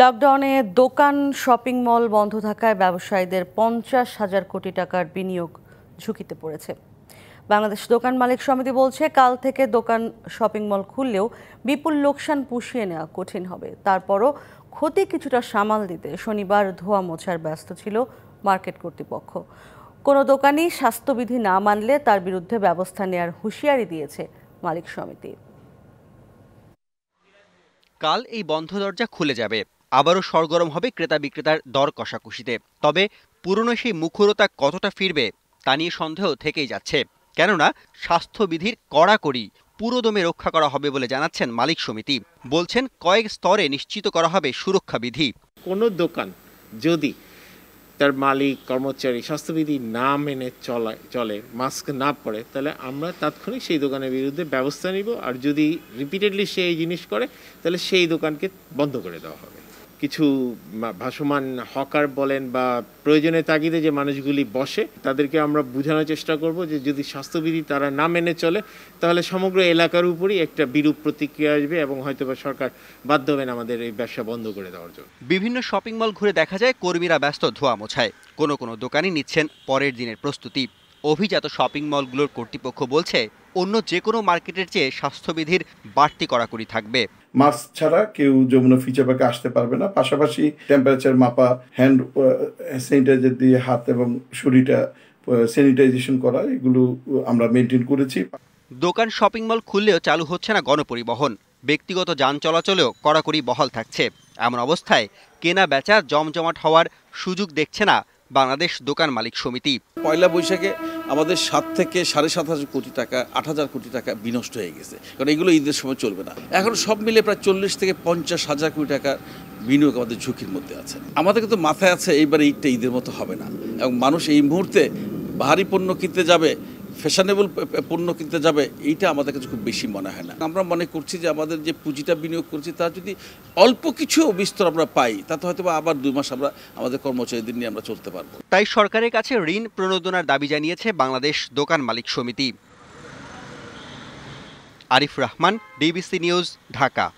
লকডাউনে দোকান shopping mall বন্ধ থাকায় ব্যবসায়ীদের পঞ্চাশ হাজার কোটি টাকার বিনিয়োগ ঝুঁকিতে পড়েছে বাংলাদেশ দোকান মালিক সমিতি বলছে কাল থেকে দোকান শপিং মল খুললেও বিপুল লোকসান পুষিয়ে নেওয়া কঠিন হবে তারপরও ক্ষতি কিছুটা সামাল দিতে শনিবার ধোয়া মোছার ব্যস্ত ছিল মার্কেট কর্তৃপক্ষ কোনো দোকানই স্বাস্থ্যবিধি না মানলে তার বিরুদ্ধে ব্যবস্থা নেয়ার হুঁশিয়ারি দিয়েছে মালিক সমিতি কাল এই বন্ধ দরজা খুলে যাবে আবারও সরগরম হবে ক্রেতা বিক্রেতার দর কষাকষিতে তবে পুরনো সেই মুখরতা কতটা ফিরবে তা নিয়ে সন্দেহ থেকেই যাচ্ছে কেননা স্বাস্থ্যবিধির কড়াকড়ি পুরোদমে রক্ষা করা হবে বলে জানাচ্ছেন মালিক সমিতি বলছেন কয়েক স্তরে নিশ্চিত করা হবে সুরক্ষা বিধি কোনো দোকান যদি তার মালিক কর্মচারী স্বাস্থ্যবিধি না মেনে চলে চলে মাস্ক না পরে তাহলে আমরা তাৎক্ষণিক সেই দোকানের বিরুদ্ধে ব্যবস্থা নিব আর যদি রিপিটেডলি সে এই জিনিস করে তাহলে সেই দোকানকে বন্ধ করে দেওয়া হবে কিছু ভাসমান হকার বলেন বা প্রয়োজনের তাগিদে যে মানুষগুলি বসে তাদেরকে আমরা বোঝানোর চেষ্টা করব যে যদি স্বাস্থ্যবিধি তারা না মেনে চলে তাহলে সমগ্র এলাকার উপরই একটা বিরূপ প্রতিক্রিয়া আসবে এবং হয়তো বা সরকার বাধ্য হবেন আমাদের এই ব্যবসা বন্ধ করে দেওয়ার জন্য বিভিন্ন শপিং মল ঘুরে দেখা যায় কর্মীরা ব্যস্ত ধোয়া মোছায় কোনো কোনো দোকানই নিচ্ছেন পরের দিনের প্রস্তুতি অভিজাত শপিং মলগুলোর কর্তৃপক্ষ বলছে অন্য যে কোনো মার্কেটের চেয়ে স্বাস্থ্যবিধির বাড়তি কড়াকড়ি থাকবে মাস্ক ছাড়া কেউ যমুনা ফিচার পার্কে আসতে পারবে না পাশাপাশি টেম্পারেচার মাপা হ্যান্ড স্যানিটাইজার দিয়ে হাত এবং শরীরটা স্যানিটাইজেশন করা এগুলো আমরা মেনটেন করেছি দোকান শপিং মল খুললেও চালু হচ্ছে না গণপরিবহন ব্যক্তিগত যান চলাচলেও কড়াকড়ি বহাল থাকছে এমন অবস্থায় কেনা বেচা জমজমাট হওয়ার সুযোগ দেখছে না বাংলাদেশ দোকান মালিক সমিতি পয়লা বৈশাখে আমাদের সাত থেকে সাড়ে সাত হাজার কোটি টাকা আট হাজার কোটি টাকা বিনষ্ট হয়ে গেছে কারণ এগুলো ঈদের সময় চলবে না এখন সব মিলে প্রায় চল্লিশ থেকে পঞ্চাশ হাজার কোটি টাকা বিনিয়োগ আমাদের ঝুঁকির মধ্যে আছে আমাদের কিন্তু মাথায় আছে এইবারে ঈদটা ঈদের মতো হবে না এবং মানুষ এই মুহূর্তে ভারী পণ্য কিনতে যাবে ফ্যাশনেবল পণ্য কিনতে যাবে এইটা আমাদের কাছে খুব বেশি মনে হয় না আমরা মনে করছি যে আমাদের যে পুঁজিটা বিনিয়োগ করছি তা যদি অল্প কিছু বিস্তর আমরা পাই তাতে হয়তো আবার দুই মাস আমরা আমাদের কর্মচারীদের নিয়ে আমরা চলতে পারবো তাই সরকারের কাছে ঋণ প্রণোদনার দাবি জানিয়েছে বাংলাদেশ দোকান মালিক সমিতি আরিফ রহমান ডিবিসি নিউজ ঢাকা